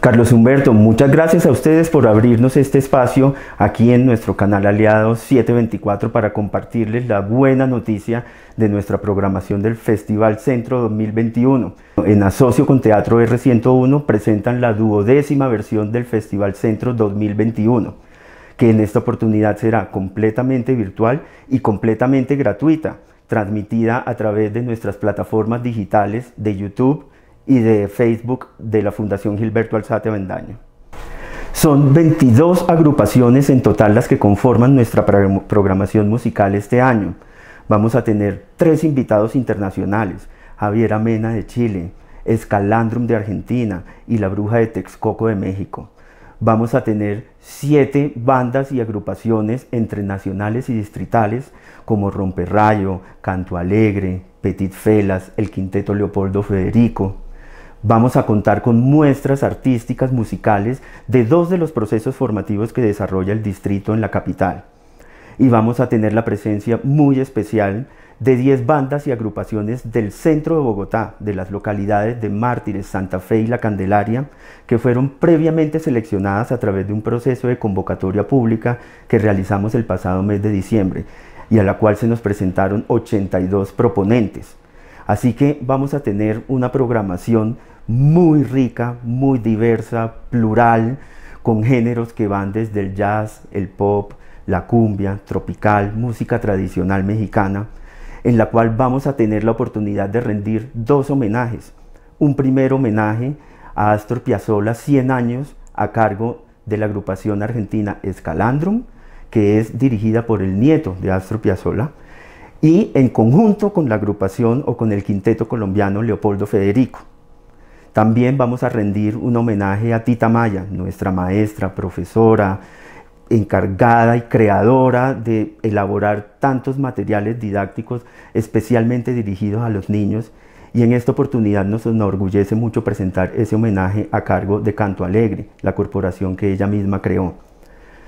Carlos Humberto, muchas gracias a ustedes por abrirnos este espacio aquí en nuestro canal Aliados 724 para compartirles la buena noticia de nuestra programación del Festival Centro 2021. En asocio con Teatro R101 presentan la duodécima versión del Festival Centro 2021, que en esta oportunidad será completamente virtual y completamente gratuita, transmitida a través de nuestras plataformas digitales de YouTube, y de Facebook de la Fundación Gilberto Alzate Avendaño. Son 22 agrupaciones en total las que conforman nuestra programación musical este año. Vamos a tener tres invitados internacionales, Javier Amena de Chile, Escalandrum de Argentina y La Bruja de Texcoco de México. Vamos a tener siete bandas y agrupaciones entre nacionales y distritales como Romperrayo, Canto Alegre, Petit Felas, el Quinteto Leopoldo Federico, Vamos a contar con muestras artísticas musicales de dos de los procesos formativos que desarrolla el distrito en la capital. Y vamos a tener la presencia muy especial de 10 bandas y agrupaciones del centro de Bogotá, de las localidades de Mártires, Santa Fe y La Candelaria, que fueron previamente seleccionadas a través de un proceso de convocatoria pública que realizamos el pasado mes de diciembre y a la cual se nos presentaron 82 proponentes. Así que vamos a tener una programación muy rica, muy diversa, plural, con géneros que van desde el jazz, el pop, la cumbia, tropical, música tradicional mexicana, en la cual vamos a tener la oportunidad de rendir dos homenajes. Un primer homenaje a Astor Piazzolla, 100 años, a cargo de la agrupación argentina Escalandrum, que es dirigida por el nieto de Astor Piazzolla, y en conjunto con la agrupación o con el quinteto colombiano Leopoldo Federico. También vamos a rendir un homenaje a Tita Maya, nuestra maestra, profesora, encargada y creadora de elaborar tantos materiales didácticos especialmente dirigidos a los niños y en esta oportunidad nos enorgullece mucho presentar ese homenaje a cargo de Canto Alegre, la corporación que ella misma creó.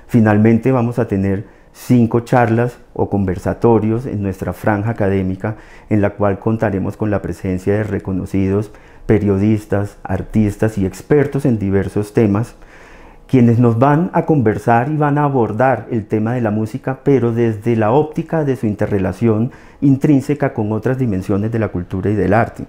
Finalmente vamos a tener cinco charlas o conversatorios en nuestra franja académica en la cual contaremos con la presencia de reconocidos periodistas, artistas y expertos en diversos temas, quienes nos van a conversar y van a abordar el tema de la música, pero desde la óptica de su interrelación intrínseca con otras dimensiones de la cultura y del arte.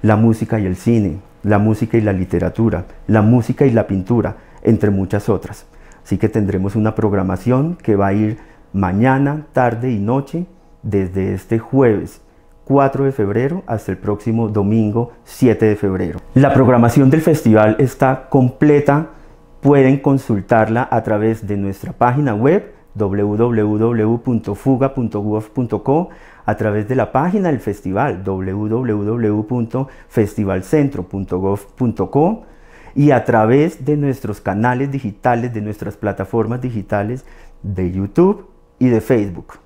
La música y el cine, la música y la literatura, la música y la pintura, entre muchas otras. Así que tendremos una programación que va a ir mañana, tarde y noche desde este jueves 4 de febrero hasta el próximo domingo 7 de febrero. La programación del festival está completa, pueden consultarla a través de nuestra página web www.fuga.gov.co a través de la página del festival www.festivalcentro.gov.co y a través de nuestros canales digitales, de nuestras plataformas digitales de YouTube y de Facebook.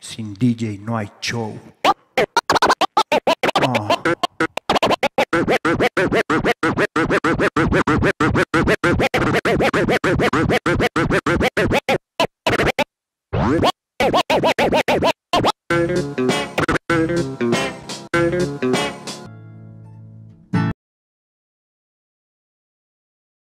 Sin DJ no hay show.